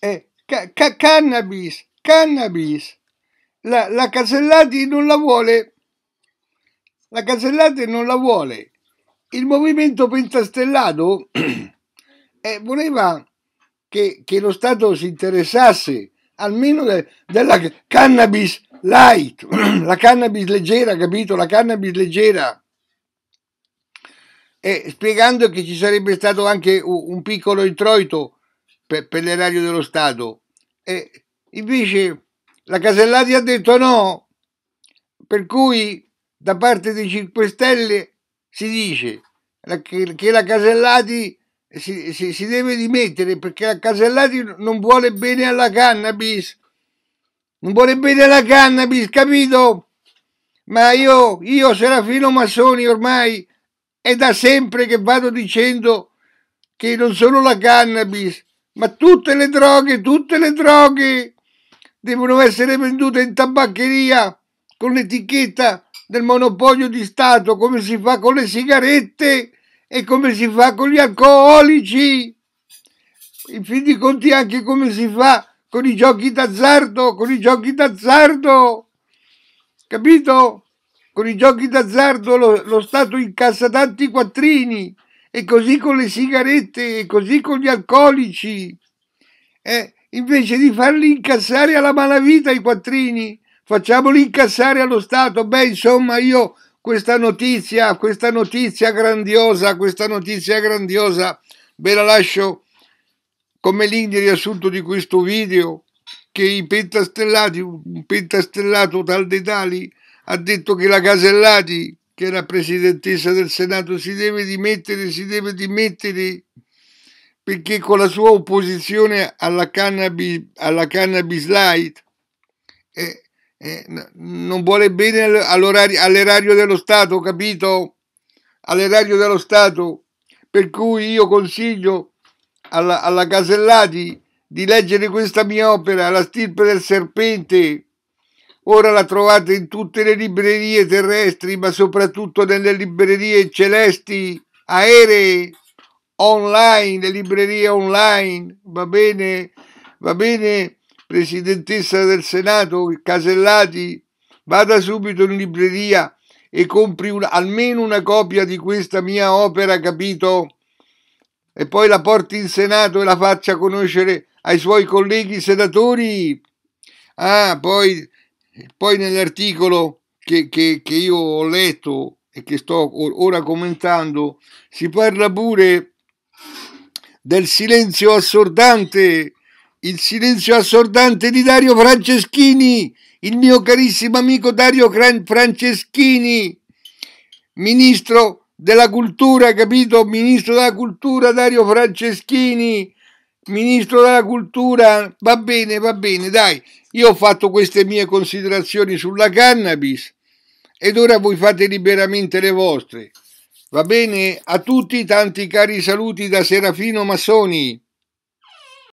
Eh, ca- ca- cannabis, cannabis. La, la Casellati non la vuole. La Casellati non la vuole. Il movimento pentastellato eh, voleva che, che, lo Stato si interessasse almeno de, della cannabis light, la cannabis leggera, capito? La cannabis leggera. E eh, spiegando che ci sarebbe stato anche un piccolo introito per, per le dello Stato. E invece la Casellati ha detto no, per cui da parte dei 5 Stelle si dice che, che la Casellati si, si, si, deve dimettere perché la Casellati non vuole bene alla cannabis. Non vuole bene alla cannabis, capito? Ma io, io Serafino Massoni ormai è da sempre che vado dicendo che non solo la cannabis, ma tutte le droghe, tutte le droghe devono essere vendute in tabaccheria con l'etichetta del monopolio di Stato, come si fa con le sigarette e come si fa con gli alcolici. In fin di conti anche come si fa con i giochi d'azzardo, con i giochi d'azzardo. Capito? Con i giochi d'azzardo lo, lo Stato incassa tanti quattrini e così con le sigarette e così con gli alcolici. Eh, invece di farli incassare alla malavita i quattrini, facciamoli incassare allo Stato. Beh, insomma, io questa notizia, questa notizia grandiosa, questa notizia grandiosa, ve la lascio come linea di riassunto di questo video, che i pentastellati, un pentastellato tal dei tali ha detto che la Casellati che la Presidentessa del Senato si deve dimettere, si deve dimettere perché con la sua opposizione alla cannabis, alla cannabis light eh, eh, non vuole bene all'erario dello Stato, capito? All'erario dello Stato. Per cui io consiglio alla, alla Casellati di leggere questa mia opera, La stirpe del serpente, Ora la trovate in tutte le librerie terrestri, ma soprattutto nelle librerie celesti, aeree, online, le librerie online. Va bene, va bene, Presidentessa del Senato, Casellati, vada subito in libreria e compri un, almeno una copia di questa mia opera, capito? E poi la porti in Senato e la faccia conoscere ai suoi colleghi senatori. Ah, poi poi nell'articolo che, che, che io ho letto e che sto ora commentando, si parla pure del silenzio assordante, il silenzio assordante di Dario Franceschini, il mio carissimo amico Dario Franceschini, ministro della cultura, capito? Ministro della cultura Dario Franceschini, Ministro della cultura, va bene, va bene, dai, io ho fatto queste mie considerazioni sulla cannabis ed ora voi fate liberamente le vostre. Va bene, a tutti tanti cari saluti da Serafino Massoni.